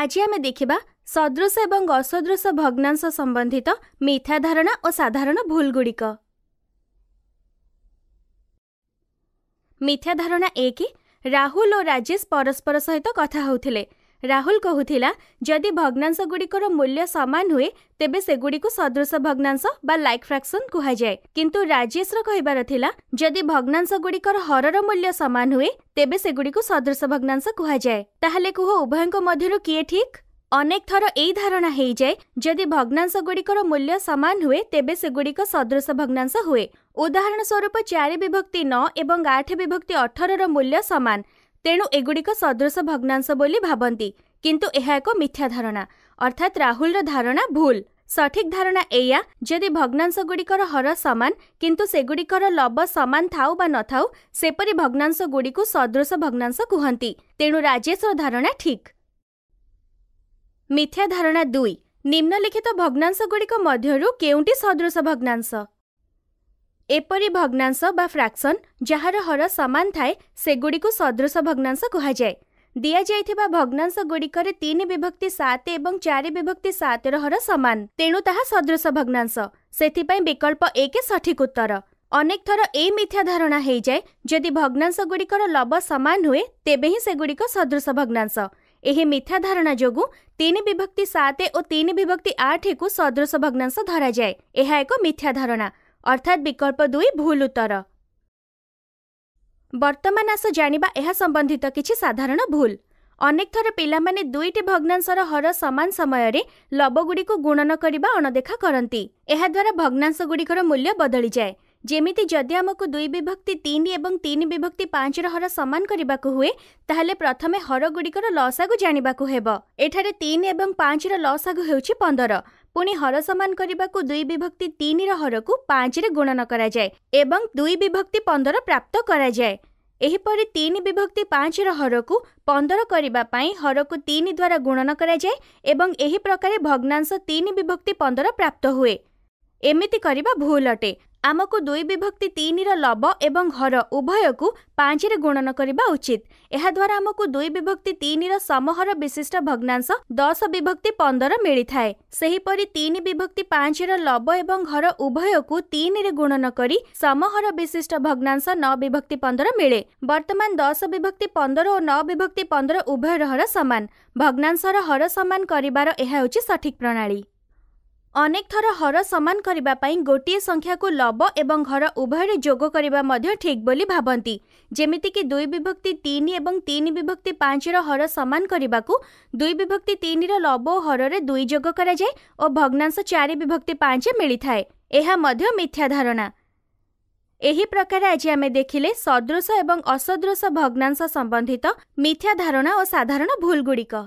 ଆଜି ଆମେ ଦେଖିବା ସଦୃଶ ଏବଂ ଅସଦୃଶ ଭଗ୍ନାଂଶ ସମ୍ବନ୍ଧିତ ମିଥ୍ୟା ଧାରଣା ଓ ସାଧାରଣ ଭୁଲଗୁଡ଼ିକ ମିଥ୍ୟା ଧାରଣା ଏକ ରାହୁଲ ଓ ରାଜେଶ ପରସ୍ପର ସହିତ କଥା ହେଉଥିଲେ राहुल कहुथिला यदि ভগ্নাংশ গুড়ি কর মূল্য समान हुए तबे से गुড়ি কো সদৃশ ভগ্নাংশ বা লাইক ফ্র্যাকশন কো হয় যায় কিন্তু রাজেশ্বর কইবার থিলা যদি ভগ্নাংশ গুড়ি কর হরর মূল্য সমান हुए तबे से गुড়ি কো সদৃশ ভগ্নাংশ কো হয় যায় তাহলে কো উভয় কো মধ্যে কি ঠিক अनेक थरो एई ধারণা হই যায় যদি ভগ্নাংশ গুড়ি কর মূল্য সমান हुए तबे से गुড়ি কো সদৃশ ভগ্নাংশ হুয়ে উদাহরণ স্বরূপ ચારે বিভক্তি 9 এবং আઠ বিভক্তি 18 র মূল্য সমান तेणु एगुडिक किंतु भग्नांशो भावी मिथ्या धारणा अर्थात राहुल धारणा भूल सठिक धारणा एया जदि भग्नांश भग्नांशुडिकर हर समान किगुडिकर लब समान थाउ न थाउ सेपरी भग्नांश गुड़ी सदृश भग्नांश कहन् तेणु धारणा दुई निम्नलिखित मध्यरु मध्यटी सदृश भग्नांश ଏପରି ଭଗ୍ନାଂଶ ବା ଫ୍ରାକ୍ସନ୍ ଯାହାର ହର ସମାନ ଥାଏ ସେଗୁଡ଼ିକୁ ସଦୃଶ ଭଗ୍ନାଂଶ କୁହାଯାଏ ଦିଆଯାଇଥିବା ଭଗ୍ନାଂଶଗୁଡ଼ିକରେ ତିନି ବିଭକ୍ତି ସାତ ଏବଂ ଚାରି ବିଭକ୍ତି ସାତର ହର ସମାନ ତେଣୁ ତାହା ସଦୃଶ ଭଗ୍ନାଂଶ ସେଥିପାଇଁ ବିକଳ୍ପ ଏକ ସଠିକ୍ ଉତ୍ତର ଅନେକ ଥର ଏହି ମିଥ୍ୟା ଧାରଣା ହୋଇଯାଏ ଯଦି ଭଗ୍ନାଂଶଗୁଡ଼ିକର ଲବ ସମାନ ହୁଏ ତେବେ ହିଁ ସେଗୁଡ଼ିକ ସଦୃଶ ଭଗ୍ନାଂଶ ଏହି ମିଥ୍ୟା ଧାରଣା ଯୋଗୁଁ ତିନି ବିଭକ୍ତି ସାତ ଓ ତିନି ବିଭକ୍ତି ଆଠକୁ ସଦୃଶ ଭଗ୍ନାଂଶ ଧରାଯାଏ ଏହା ଏକ ମିଥ୍ୟା ଧାରଣା ଅର୍ଥାତ୍ ବିକଳ୍ପ ଦୁଇ ଭୁଲ ଉତ୍ତର ବର୍ତ୍ତମାନ ଆସ ଜାଣିବା ଏହା ସମ୍ବନ୍ଧିତ କିଛି ସାଧାରଣ ଭୁଲ ଅନେକ ଥର ପିଲାମାନେ ଦୁଇଟି ଭଗ୍ନାଂଶର ହର ସମାନ ସମୟରେ ଲବଗୁଡ଼ିକୁ ଗୁଣନ କରିବା ଅଣଦେଖା କରନ୍ତି ଏହାଦ୍ୱାରା ଗୁଡ଼ିକର ମୂଲ୍ୟ ବଦଳିଯାଏ ଯେମିତି ଯଦି ଆମକୁ ଦୁଇ ବିଭକ୍ତି ତିନି ଏବଂ ତିନି ବିଭକ୍ତି ପାଞ୍ଚର ହର ସମାନ କରିବାକୁ ହୁଏ ତାହେଲେ ପ୍ରଥମେ ହରଗୁଡ଼ିକର ଲସାଗୁ ଜାଣିବାକୁ ହେବ ଏଠାରେ ତିନି ଏବଂ ପାଞ୍ଚର ଲସାଗୁ ହେଉଛି ପନ୍ଦର ପୁଣି ହର ସମାନ କରିବାକୁ ଦୁଇ ବିଭକ୍ତି ତିନିର ହରକୁ ପାଞ୍ଚରେ ଗୁଣନ କରାଯାଏ ଏବଂ ଦୁଇ ବିଭକ୍ତି ପନ୍ଦର ପ୍ରାପ୍ତ କରାଯାଏ ଏହିପରି ତିନି ବିଭକ୍ତି ପାଞ୍ଚର ହରକୁ ପନ୍ଦର କରିବା ପାଇଁ ହରକୁ ତିନି ଦ୍ୱାରା ଗୁଣନ କରାଯାଏ ଏବଂ ଏହି ପ୍ରକାରେ ଭଗ୍ନାଂଶ ତିନି ବିଭକ୍ତି ପନ୍ଦର ପ୍ରାପ୍ତ ହୁଏ ଏମିତି କରିବା ଭୁଲ ଅଟେ आमकु दुई विभक्ति तिन र लब एभयको पाँच रे गुणन उचित यहाँ आमुक दुई विभक्ति तिन र समहर विशिष्ट भग्नांश दस विभक्ति पन्ध्र मिलेपरिभक्ति पाँच र लब एर उभयको गुणन र गुणनकरी विशिष्ट भग्नांश न विभक्ति पन्ध्र मिले बर्तमान दस विभक्ति पन्ध्र न विभक्ति पन्ध्र उभय हर समान भग्नांशर हर समान गरेर सठिक प्रणाली अनेक हर समान गोटे को लब एर उभय जोगरे ठीक बोली भावी जमितिक दुई विभक्ति एवं तीन विभक्ति पाँच र हर समान दुई विभक्ति तिन र लब हर दुई जोग जो भग्नांश चारिभक्ति धारणा मिलेथ्याधारणा प्रकार आज देखिले सदृश र असदृश भग्नांश सम्बन्धित मिथ्या धारणा साधारण भुलगुडिक